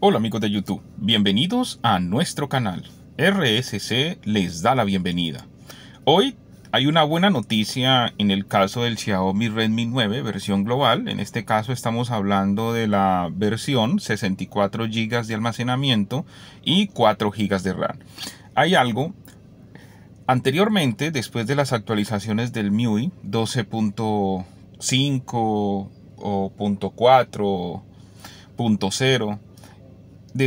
Hola amigos de YouTube, bienvenidos a nuestro canal. RSC les da la bienvenida. Hoy hay una buena noticia en el caso del Xiaomi Redmi 9 versión global. En este caso estamos hablando de la versión 64 GB de almacenamiento y 4 GB de RAM. Hay algo Anteriormente, después de las actualizaciones del MIUI 12.5 o .4,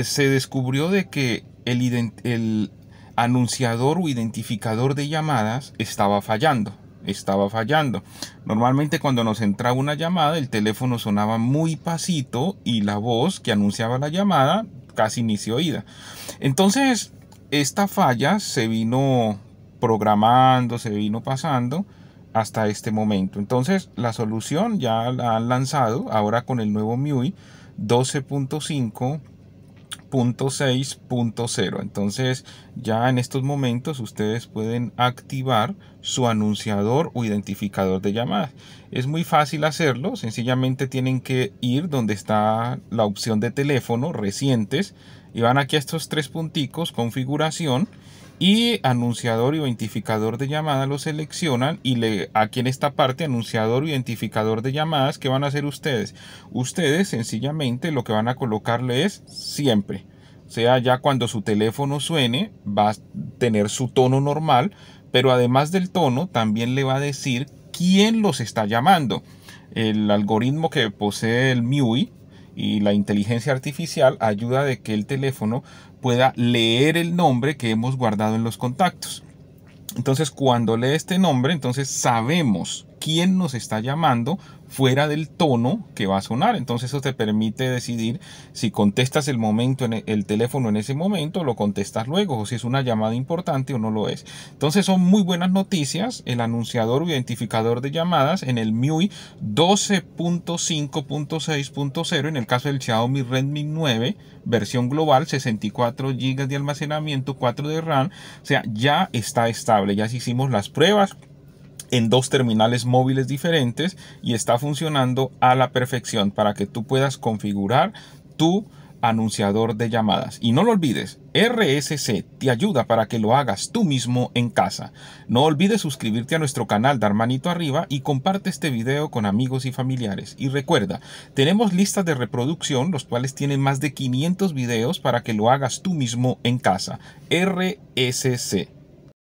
se descubrió de que el, anunciador o identificador de llamadas estaba fallando estaba fallando. Normalmente cuando nos entraba una llamada el teléfono sonaba muy pasito y la voz que anunciaba la llamada casi ni se oía. Entonces esta falla se vino programando, se vino pasando hasta este momento. Entonces la solución ya la han lanzado ahora con el nuevo MIUI 12.5 .6.0 entonces ya en estos momentos ustedes pueden activar su anunciador o identificador de llamadas es muy fácil hacerlo sencillamente tienen que ir donde está la opción de teléfono recientes y van aquí a estos tres punticos configuración y anunciador y identificador de llamada lo seleccionan y le aquí en esta parte anunciador identificador de llamadas que van a hacer ustedes ustedes sencillamente lo que van a colocarle es siempre o sea ya cuando su teléfono suene va a tener su tono normal pero además del tono también le va a decir quién los está llamando el algoritmo que posee el MIUI y la inteligencia artificial ayuda de que el teléfono pueda leer el nombre que hemos guardado en los contactos. Entonces, cuando lee este nombre, entonces sabemos quién nos está llamando fuera del tono que va a sonar. Entonces eso te permite decidir si contestas el momento en e, el teléfono en ese momento, lo contestas luego, o si es una llamada importante o no lo es. Entonces son muy buenas noticias. El anunciador o identificador de llamadas en el MIUI 12.5.6.0, en el caso del Xiaomi Redmi 9, versión global, 64 GB de almacenamiento, 4 de RAM. O sea, ya está estable, ya hicimos las pruebas en dos terminales móviles diferentes y está funcionando a la perfección para que tú puedas configurar tu anunciador de llamadas. Y no lo olvides, RSC te ayuda para que lo hagas tú mismo en casa. No olvides suscribirte a nuestro canal dar manito arriba y comparte este video con amigos y familiares. Y recuerda, tenemos listas de reproducción, los cuales tienen más de 500 videos para que lo hagas tú mismo en casa. RSC.